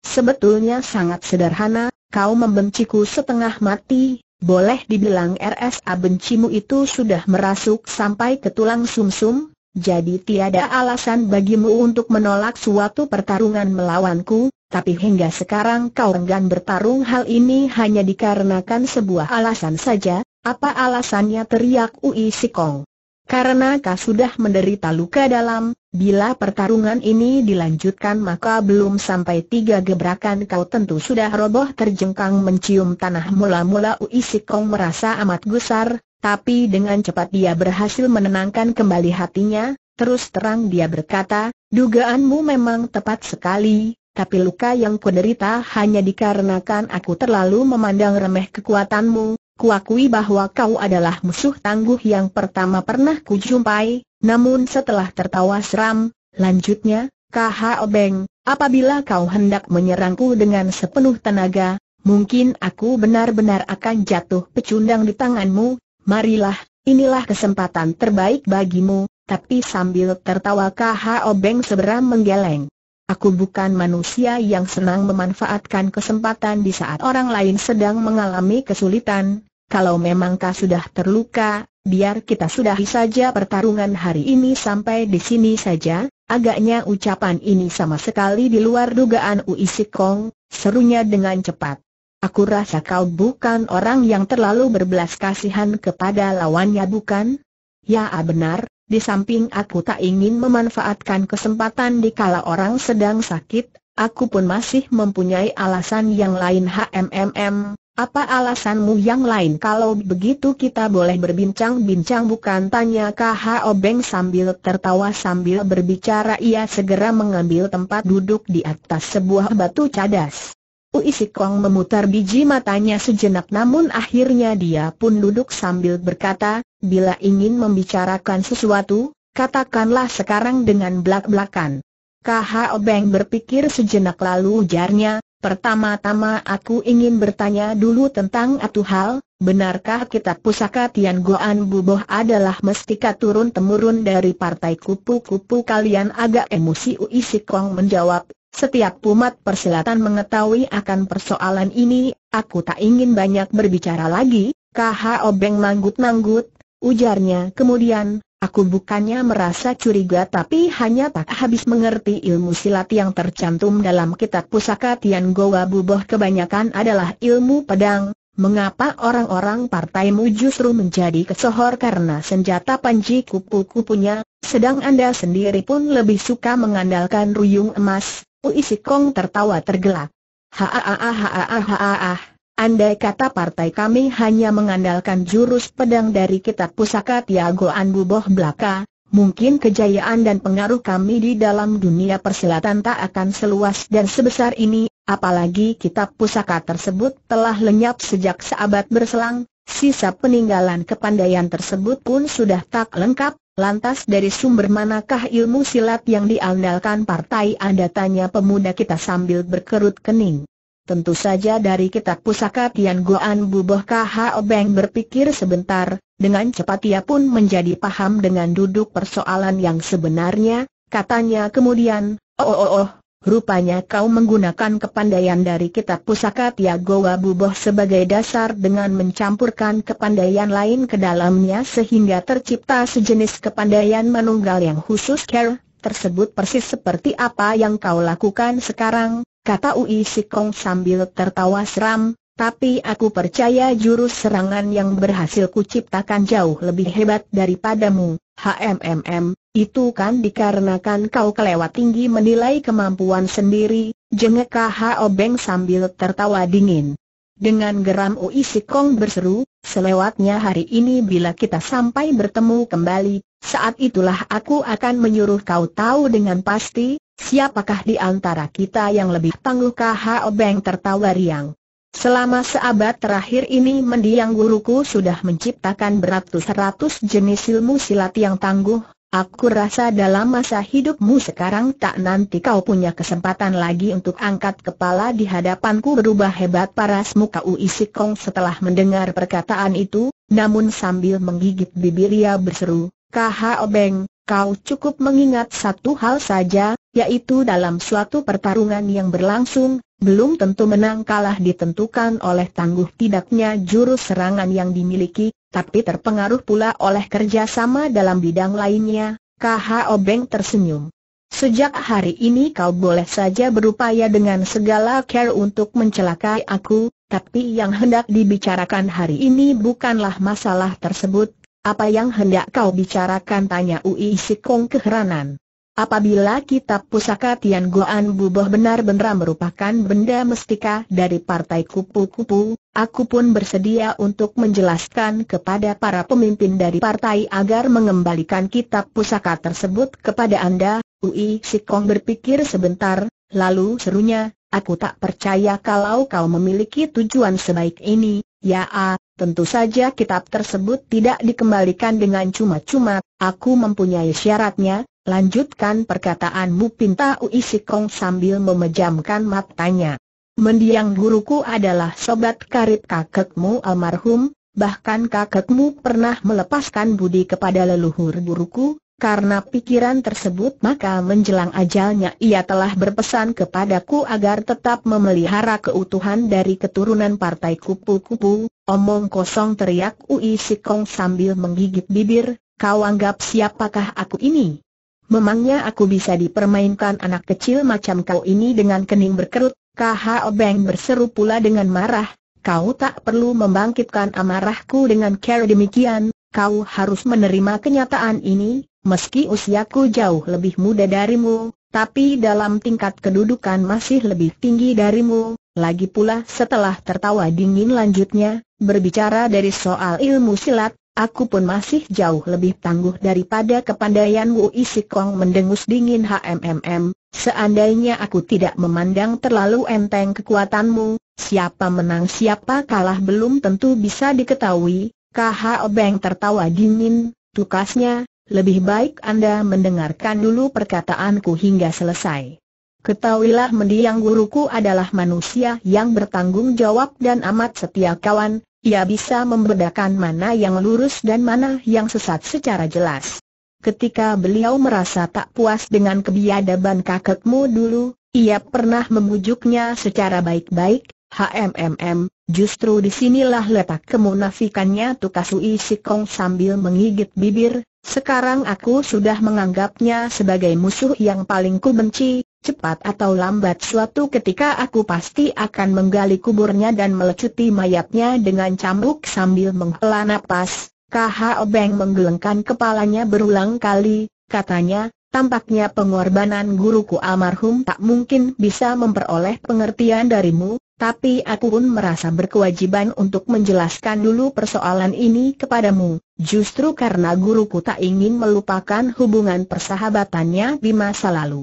Speaker 1: Sebetulnya sangat sederhana, kau membenciku setengah mati, boleh dibilang RSA bencimu itu sudah merasuk sampai ke tulang sumsum, jadi tiada alasan bagimu untuk menolak suatu pertarungan melawanku, tapi hingga sekarang kau enggan bertarung hal ini hanya dikarenakan sebuah alasan saja, apa alasannya teriak Ui Sikong? Karena kau sudah menderita luka dalam, bila pertarungan ini dilanjutkan maka belum sampai tiga gebrakan kau tentu sudah roboh terjengkang mencium tanah mula-mula Ui Sikong merasa amat gusar, tapi dengan cepat dia berhasil menenangkan kembali hatinya, terus terang dia berkata, dugaanmu memang tepat sekali, tapi luka yang kuderita hanya dikarenakan aku terlalu memandang remeh kekuatanmu, kuakui bahwa kau adalah musuh tangguh yang pertama pernah kujumpai, namun setelah tertawa seram, lanjutnya, KH Obeng, apabila kau hendak menyerangku dengan sepenuh tenaga, mungkin aku benar-benar akan jatuh pecundang di tanganmu, marilah, inilah kesempatan terbaik bagimu, tapi sambil tertawa KH Obeng seberam menggeleng. Aku bukan manusia yang senang memanfaatkan kesempatan di saat orang lain sedang mengalami kesulitan, kalau memang kau sudah terluka, biar kita sudahi saja pertarungan hari ini sampai di sini saja. Agaknya ucapan ini sama sekali di luar dugaan Ui Sikong, serunya dengan cepat. Aku rasa kau bukan orang yang terlalu berbelas kasihan kepada lawannya bukan? Ya benar, di samping aku tak ingin memanfaatkan kesempatan di kala orang sedang sakit, aku pun masih mempunyai alasan yang lain HMMM, apa alasanmu yang lain kalau begitu kita boleh berbincang-bincang bukan tanya KHO Obeng sambil tertawa sambil berbicara ia segera mengambil tempat duduk di atas sebuah batu cadas. Ui Kong memutar biji matanya sejenak namun akhirnya dia pun duduk sambil berkata, bila ingin membicarakan sesuatu, katakanlah sekarang dengan belak-belakan. KHO Obeng berpikir sejenak lalu ujarnya, Pertama-tama aku ingin bertanya dulu tentang atu hal, benarkah kitab pusaka Tian Goan Buboh adalah mestika turun-temurun dari partai kupu-kupu kalian agak emosi Ui Sikong menjawab, setiap umat persilatan mengetahui akan persoalan ini, aku tak ingin banyak berbicara lagi, KH Obeng manggut-manggut, ujarnya kemudian, Aku bukannya merasa curiga tapi hanya tak habis mengerti ilmu silat yang tercantum dalam kitab pusaka Tian Goa Buboh kebanyakan adalah ilmu pedang. Mengapa orang-orang partaimu justru menjadi kesohor karena senjata panji kupu-kupunya, sedang Anda sendiri pun lebih suka mengandalkan ruyung emas? Uisikong tertawa tergelak. Haaaha Andai kata partai kami hanya mengandalkan jurus pedang dari kitab pusaka Tiago Anbuboh Belaka, mungkin kejayaan dan pengaruh kami di dalam dunia persilatan tak akan seluas dan sebesar ini, apalagi kitab pusaka tersebut telah lenyap sejak seabad berselang, sisa peninggalan kepandaian tersebut pun sudah tak lengkap, Lantas dari sumber manakah ilmu silat yang diandalkan partai Anda tanya pemuda kita sambil berkerut kening. Tentu saja dari kitab pusaka Tian Goan Buboh Kh Beng berpikir sebentar, dengan cepat ia pun menjadi paham dengan duduk persoalan yang sebenarnya, katanya kemudian, oh oh oh, oh rupanya kau menggunakan kepandaian dari kitab pusaka Tian Tiagoa Buboh sebagai dasar dengan mencampurkan kepandaian lain ke dalamnya sehingga tercipta sejenis kepandaian manunggal yang khusus care, tersebut persis seperti apa yang kau lakukan sekarang, kata Ui Sikong sambil tertawa seram, tapi aku percaya jurus serangan yang berhasil kuciptakan jauh lebih hebat daripadamu, HMMM, itu kan dikarenakan kau kelewat tinggi menilai kemampuan sendiri, jengek KH Obeng sambil tertawa dingin. Dengan geram Ui Sikong berseru, selewatnya hari ini bila kita sampai bertemu kembali, saat itulah aku akan menyuruh kau tahu dengan pasti, Siapakah di antara kita yang lebih tangguh K.H.O. Beng tertawa riang. Selama seabad terakhir ini mendiang guruku sudah menciptakan beratus-ratus jenis ilmu silat yang tangguh, Aku rasa dalam masa hidupmu sekarang tak nanti kau punya kesempatan lagi untuk angkat kepala di hadapanku berubah hebat paras muka Ui Sikong setelah mendengar perkataan itu, namun sambil menggigit bibir ia berseru, Kaha Obeng, kau cukup mengingat satu hal saja, yaitu dalam suatu pertarungan yang berlangsung, belum tentu menang kalah ditentukan oleh tangguh tidaknya jurus serangan yang dimiliki, tapi terpengaruh pula oleh kerjasama dalam bidang lainnya, KH Obeng tersenyum. Sejak hari ini kau boleh saja berupaya dengan segala care untuk mencelakai aku, tapi yang hendak dibicarakan hari ini bukanlah masalah tersebut, apa yang hendak kau bicarakan tanya Ui Sikong keheranan. Apabila kitab pusaka Tian Goan Buboh benar-benar merupakan benda mestika dari partai kupu-kupu, aku pun bersedia untuk menjelaskan kepada para pemimpin dari partai agar mengembalikan kitab pusaka tersebut kepada Anda. Ui Sikong berpikir sebentar, lalu serunya, aku tak percaya kalau kau memiliki tujuan sebaik ini, ya ah, tentu saja kitab tersebut tidak dikembalikan dengan cuma-cuma, aku mempunyai syaratnya, Lanjutkan perkataanmu pinta Ui Sikong sambil memejamkan matanya. Mendiang guruku adalah sobat karib kakekmu almarhum, bahkan kakekmu pernah melepaskan budi kepada leluhur guruku, karena pikiran tersebut maka menjelang ajalnya ia telah berpesan kepadaku agar tetap memelihara keutuhan dari keturunan partai kupu-kupu, omong kosong teriak Ui Sikong sambil menggigit bibir, kau anggap siapakah aku ini? Memangnya aku bisa dipermainkan anak kecil macam kau ini dengan kening berkerut? KH Obeng berseru pula dengan marah, kau tak perlu membangkitkan amarahku dengan cara demikian, kau harus menerima kenyataan ini, meski usiaku jauh lebih muda darimu, tapi dalam tingkat kedudukan masih lebih tinggi darimu, lagi pula setelah tertawa dingin lanjutnya, berbicara dari soal ilmu silat, Aku pun masih jauh lebih tangguh daripada kepandaian Wu Isikong mendengus dingin HMMM, seandainya aku tidak memandang terlalu enteng kekuatanmu, siapa menang siapa kalah belum tentu bisa diketahui, KH Obeng tertawa dingin, tukasnya, lebih baik Anda mendengarkan dulu perkataanku hingga selesai. Ketahuilah mendiang guruku adalah manusia yang bertanggung jawab dan amat setia kawan, ia bisa membedakan mana yang lurus dan mana yang sesat secara jelas. Ketika beliau merasa tak puas dengan kebiadaban kakekmu dulu, ia pernah memujuknya secara baik-baik, HMMM, justru disinilah letak kemunafikannya Tukasui Sikong sambil menggigit bibir, sekarang aku sudah menganggapnya sebagai musuh yang paling ku benci, Cepat atau lambat suatu ketika aku pasti akan menggali kuburnya dan melecuti mayatnya dengan cambuk sambil menghela napas. KH Obeng menggelengkan kepalanya berulang kali, katanya, tampaknya pengorbanan guruku almarhum tak mungkin bisa memperoleh pengertian darimu, tapi aku pun merasa berkewajiban untuk menjelaskan dulu persoalan ini kepadamu. Justru karena guruku tak ingin melupakan hubungan persahabatannya di masa lalu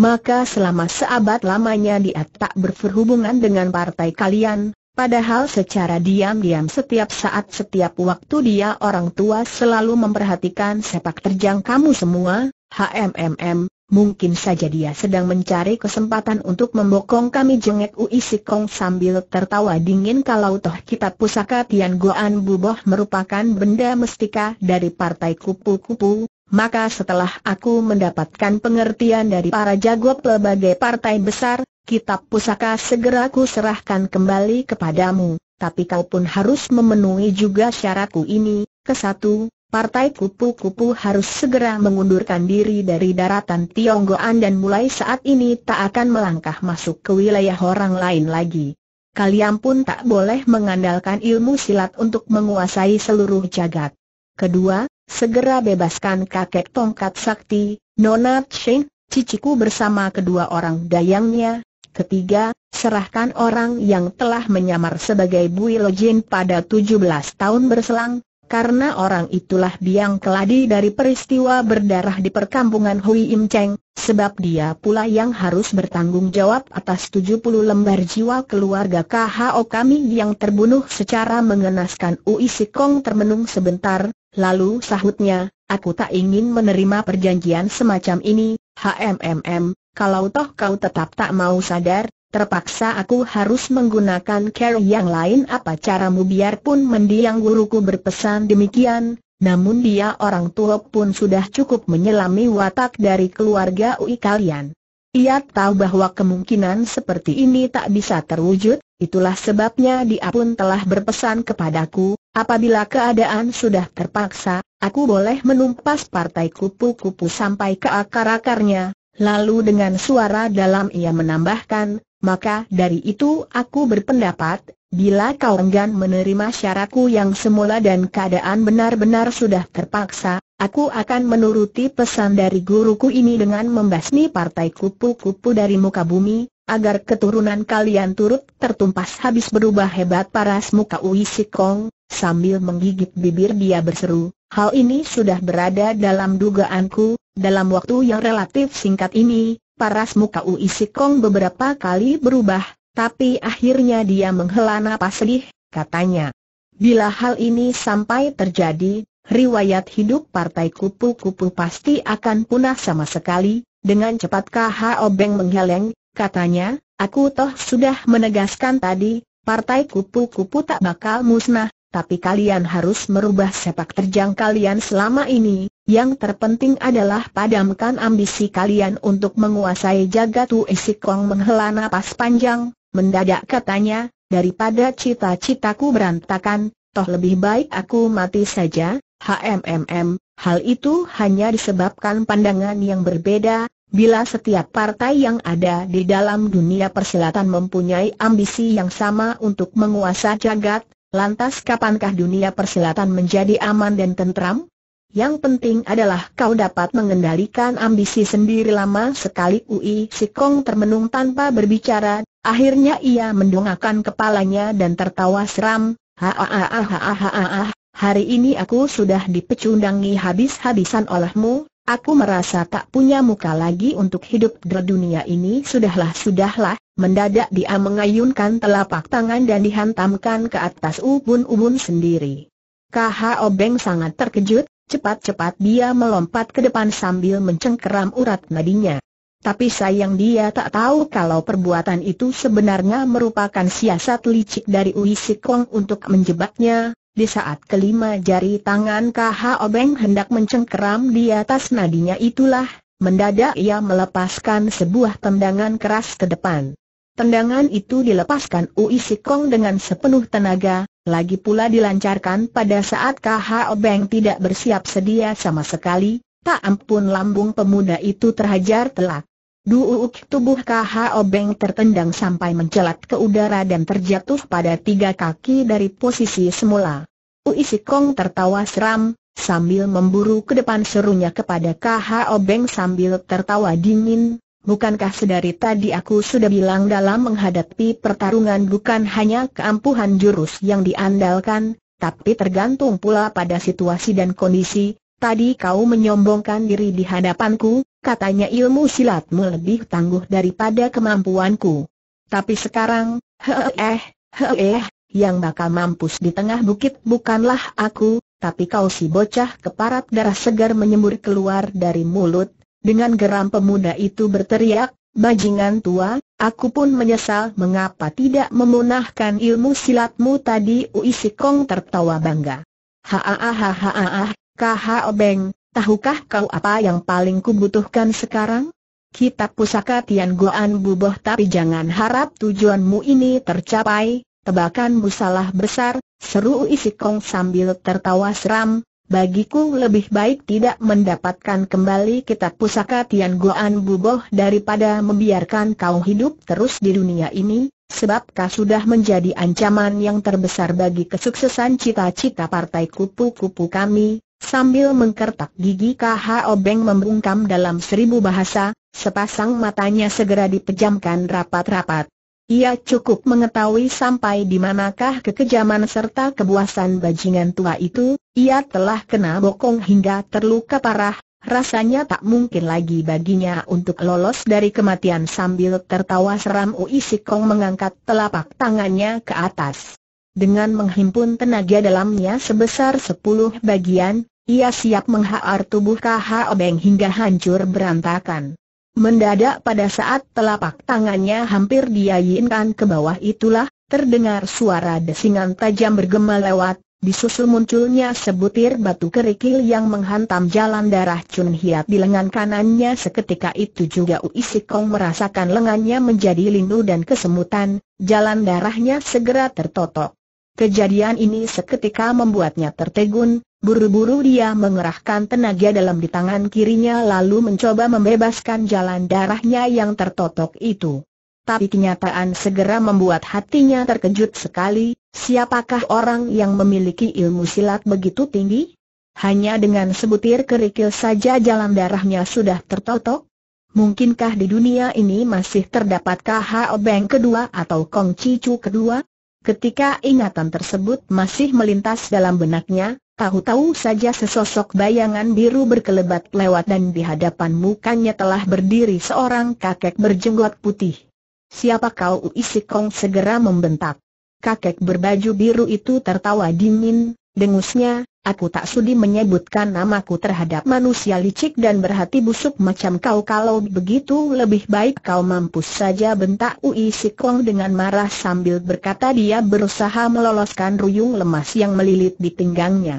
Speaker 1: maka selama seabad lamanya dia tak berhubungan dengan partai kalian, padahal secara diam-diam setiap saat setiap waktu dia orang tua selalu memperhatikan sepak terjang kamu semua, HMMM, Mungkin saja dia sedang mencari kesempatan untuk membokong kami jengek Ui Sikong sambil tertawa dingin kalau toh kitab pusaka Tian Goan Buboh merupakan benda mestika dari partai kupu-kupu, maka setelah aku mendapatkan pengertian dari para jago pelbagai partai besar, kitab pusaka segera ku serahkan kembali kepadamu, tapi kau pun harus memenuhi juga syaratku ini, kesatu, Partai kupu-kupu harus segera mengundurkan diri dari daratan Tionggoan dan mulai saat ini tak akan melangkah masuk ke wilayah orang lain lagi. Kalian pun tak boleh mengandalkan ilmu silat untuk menguasai seluruh jagat. Kedua, Segera bebaskan kakek tongkat sakti, Nona Cheng, ciciku bersama kedua orang dayangnya. Ketiga, serahkan orang yang telah menyamar sebagai Bui Jin pada 17 tahun berselang, karena orang itulah biang keladi dari peristiwa berdarah di perkampungan Hui Im Cheng, sebab dia pula yang harus bertanggung jawab atas 70 lembar jiwa keluarga KHO kami yang terbunuh secara mengenaskan Ui Sikong termenung sebentar, lalu sahutnya, aku tak ingin menerima perjanjian semacam ini, HMMM, kalau toh kau tetap tak mau sadar, Terpaksa aku harus menggunakan cara yang lain apa caramu biarpun mendiang guruku berpesan demikian, namun dia orang tua pun sudah cukup menyelami watak dari keluarga UI kalian. Ia tahu bahwa kemungkinan seperti ini tak bisa terwujud, itulah sebabnya dia pun telah berpesan kepadaku, apabila keadaan sudah terpaksa, aku boleh menumpas partai kupu-kupu sampai ke akar-akarnya, lalu dengan suara dalam ia menambahkan, maka dari itu aku berpendapat, bila kau enggan menerima syaratku yang semula dan keadaan benar-benar sudah terpaksa, aku akan menuruti pesan dari guruku ini dengan membasmi partai kupu-kupu dari muka bumi, agar keturunan kalian turut tertumpas habis berubah hebat paras muka Ui Sikong, sambil menggigit bibir dia berseru, hal ini sudah berada dalam dugaanku, dalam waktu yang relatif singkat ini, paras muka Ui Sikong beberapa kali berubah, tapi akhirnya dia menghela napas sedih, katanya. Bila hal ini sampai terjadi, riwayat hidup partai kupu-kupu pasti akan punah sama sekali, dengan cepat KH Obeng menggeleng, katanya, aku toh sudah menegaskan tadi, partai kupu-kupu tak bakal musnah, tapi kalian harus merubah sepak terjang kalian selama ini, yang terpenting adalah padamkan ambisi kalian untuk menguasai jagat Wei Kong menghela napas panjang, mendadak katanya, daripada cita-citaku berantakan, toh lebih baik aku mati saja, HMMM, hal itu hanya disebabkan pandangan yang berbeda, bila setiap partai yang ada di dalam dunia perselatan mempunyai ambisi yang sama untuk menguasai jagat, lantas kapankah dunia perselatan menjadi aman dan tentram? Yang penting adalah kau dapat mengendalikan ambisi sendiri lama sekali Ui Sikong termenung tanpa berbicara, akhirnya ia mendongakkan kepalanya dan tertawa seram, ha-ha-ha-ha-ha-ha-ha-ha, hari ini aku sudah dipecundangi habis-habisan olehmu, aku merasa tak punya muka lagi untuk hidup di dunia ini sudahlah sudahlah, mendadak dia mengayunkan telapak tangan dan dihantamkan ke atas ubun-ubun sendiri. KHO Beng sangat terkejut, Cepat-cepat dia melompat ke depan sambil mencengkeram urat nadinya. Tapi sayang dia tak tahu kalau perbuatan itu sebenarnya merupakan siasat licik dari Ui Sikong untuk menjebaknya. Di saat kelima jari tangan KH Obeng hendak mencengkeram di atas nadinya itulah, mendadak ia melepaskan sebuah tendangan keras ke depan. Tendangan itu dilepaskan Ui Sikong dengan sepenuh tenaga, lagi pula dilancarkan pada saat KH Beng tidak bersiap sedia sama sekali, tak ampun lambung pemuda itu terhajar telak. Duuk tubuh KH Beng tertendang sampai mencelat ke udara dan terjatuh pada tiga kaki dari posisi semula. Ui Sikong tertawa seram, sambil memburu ke depan serunya kepada KH Beng sambil tertawa dingin, Bukankah sedari tadi aku sudah bilang dalam menghadapi pertarungan bukan hanya keampuhan jurus yang diandalkan, tapi tergantung pula pada situasi dan kondisi, tadi kau menyombongkan diri di hadapanku, katanya ilmu silatmu lebih tangguh daripada kemampuanku. Tapi sekarang, heeh, eh, heeh, eh, yang bakal mampus di tengah bukit bukanlah aku, tapi kau si bocah keparat darah segar menyembur keluar dari mulut dengan geram pemuda itu berteriak, Bajingan tua, aku pun menyesal mengapa tidak memunahkan ilmu silatmu tadi Ui Sikong tertawa bangga. Haahahahaah, KH Obeng, tahukah kau apa yang paling kubutuhkan sekarang? Kitab pusaka Tian Goan Buboh tapi jangan harap tujuanmu ini tercapai, tebakanmu salah besar, seru Ui Sikong sambil tertawa seram, bagiku lebih baik tidak mendapatkan kembali kitab pusaka Tian Guan Buboh daripada membiarkan kau hidup terus di dunia ini, sebab kau sudah menjadi ancaman yang terbesar bagi kesuksesan cita-cita partai kupu-kupu kami. Sambil mengkertak gigi KHO Obeng membungkam dalam seribu bahasa, sepasang matanya segera dipejamkan rapat-rapat. Ia cukup mengetahui sampai di manakah kekejaman serta kebuasan bajingan tua itu, ia telah kena bokong hingga terluka parah, rasanya tak mungkin lagi baginya untuk lolos dari kematian sambil tertawa seram Ui Sikong mengangkat telapak tangannya ke atas. Dengan menghimpun tenaga dalamnya sebesar sepuluh bagian, ia siap menghaar tubuh KH Obeng hingga hancur berantakan. Mendadak pada saat telapak tangannya hampir diayinkan ke bawah itulah, terdengar suara desingan tajam bergema lewat, disusul munculnya sebutir batu kerikil yang menghantam jalan darah Chun Hiat di lengan kanannya seketika itu juga Ui Sikong merasakan lengannya menjadi lindu dan kesemutan, jalan darahnya segera tertotok. Kejadian ini seketika membuatnya tertegun, Buru-buru dia mengerahkan tenaga dalam di tangan kirinya lalu mencoba membebaskan jalan darahnya yang tertotok itu. Tapi kenyataan segera membuat hatinya terkejut sekali, siapakah orang yang memiliki ilmu silat begitu tinggi? Hanya dengan sebutir kerikil saja jalan darahnya sudah tertotok? Mungkinkah di dunia ini masih terdapat KHO Obeng kedua atau Kong Cicu kedua? Ketika ingatan tersebut masih melintas dalam benaknya, Tahu-tahu saja sesosok bayangan biru berkelebat lewat dan di hadapan mukanya telah berdiri seorang kakek berjenggot putih. Siapa kau Uisi Kong segera membentak. Kakek berbaju biru itu tertawa dingin, dengusnya, aku tak sudi menyebutkan namaku terhadap manusia licik dan berhati busuk macam kau kalau begitu lebih baik kau mampus saja bentak Ui Sikong dengan marah sambil berkata dia berusaha meloloskan ruyung lemas yang melilit di pinggangnya.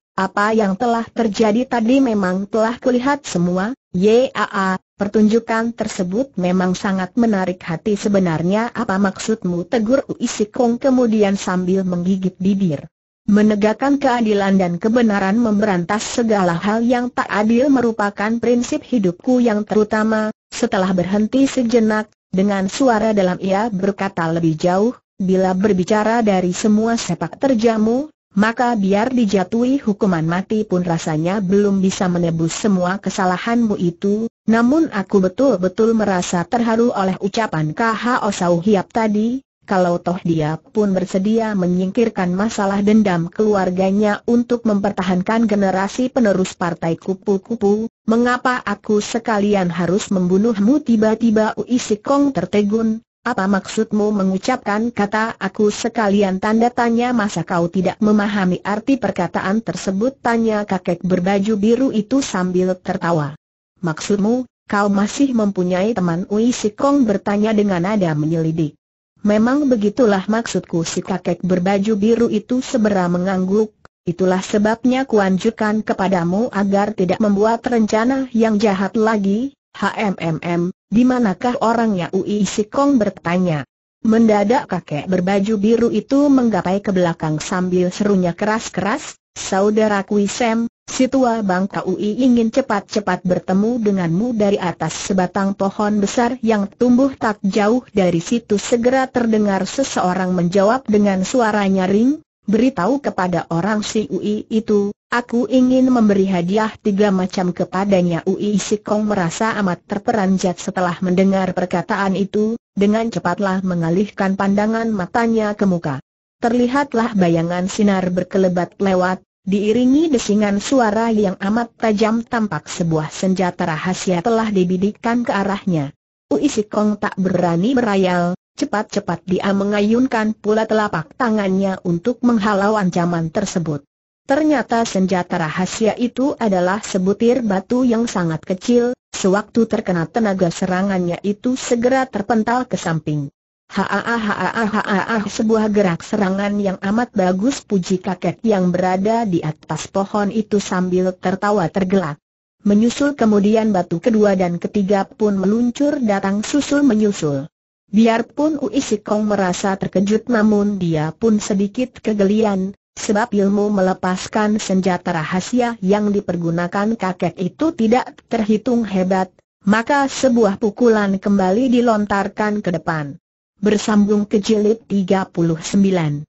Speaker 1: Apa yang telah terjadi tadi memang telah kulihat semua, Yaa, pertunjukan tersebut memang sangat menarik hati sebenarnya apa maksudmu tegur Uisi Kong kemudian sambil menggigit bibir. Menegakkan keadilan dan kebenaran memberantas segala hal yang tak adil merupakan prinsip hidupku yang terutama, setelah berhenti sejenak, dengan suara dalam ia berkata lebih jauh, bila berbicara dari semua sepak terjamu, maka biar dijatuhi hukuman mati pun rasanya belum bisa menebus semua kesalahanmu itu, namun aku betul-betul merasa terharu oleh ucapan K.H.O. Osau Hiap tadi, kalau toh dia pun bersedia menyingkirkan masalah dendam keluarganya untuk mempertahankan generasi penerus partai kupu-kupu, mengapa aku sekalian harus membunuhmu tiba-tiba Uisikong tertegun, apa maksudmu mengucapkan kata aku sekalian tanda tanya masa kau tidak memahami arti perkataan tersebut tanya kakek berbaju biru itu sambil tertawa. Maksudmu, kau masih mempunyai teman Ui Kong bertanya dengan nada menyelidik. Memang begitulah maksudku si kakek berbaju biru itu sebera mengangguk, itulah sebabnya kuanjurkan kepadamu agar tidak membuat rencana yang jahat lagi, HMMM, di manakah orangnya Ui Sikong bertanya. Mendadak kakek berbaju biru itu menggapai ke belakang sambil serunya keras-keras, Saudara Kuisem, si tua bangka Ui ingin cepat-cepat bertemu denganmu dari atas sebatang pohon besar yang tumbuh tak jauh dari situ segera terdengar seseorang menjawab dengan suara nyaring, beritahu kepada orang si Ui itu, Aku ingin memberi hadiah tiga macam kepadanya Ui Sikong merasa amat terperanjat setelah mendengar perkataan itu, dengan cepatlah mengalihkan pandangan matanya ke muka. Terlihatlah bayangan sinar berkelebat lewat, diiringi desingan suara yang amat tajam tampak sebuah senjata rahasia telah dibidikkan ke arahnya. Ui Sikong tak berani berayal, cepat-cepat dia mengayunkan pula telapak tangannya untuk menghalau ancaman tersebut. Ternyata senjata rahasia itu adalah sebutir batu yang sangat kecil, sewaktu terkena tenaga serangannya itu segera terpental ke samping. Haa haa haa sebuah gerak serangan yang amat bagus puji kakek yang berada di atas pohon itu sambil tertawa tergelak. Menyusul kemudian batu kedua dan ketiga pun meluncur datang susul menyusul. Biarpun Uisikong merasa terkejut namun dia pun sedikit kegelian, Sebab ilmu melepaskan senjata rahasia yang dipergunakan kakek itu tidak terhitung hebat, maka sebuah pukulan kembali dilontarkan ke depan. Bersambung ke jilid 39